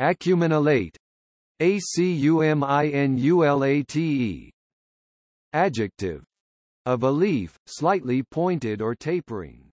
Acuminolate acuminulate adjective of a leaf, slightly pointed or tapering.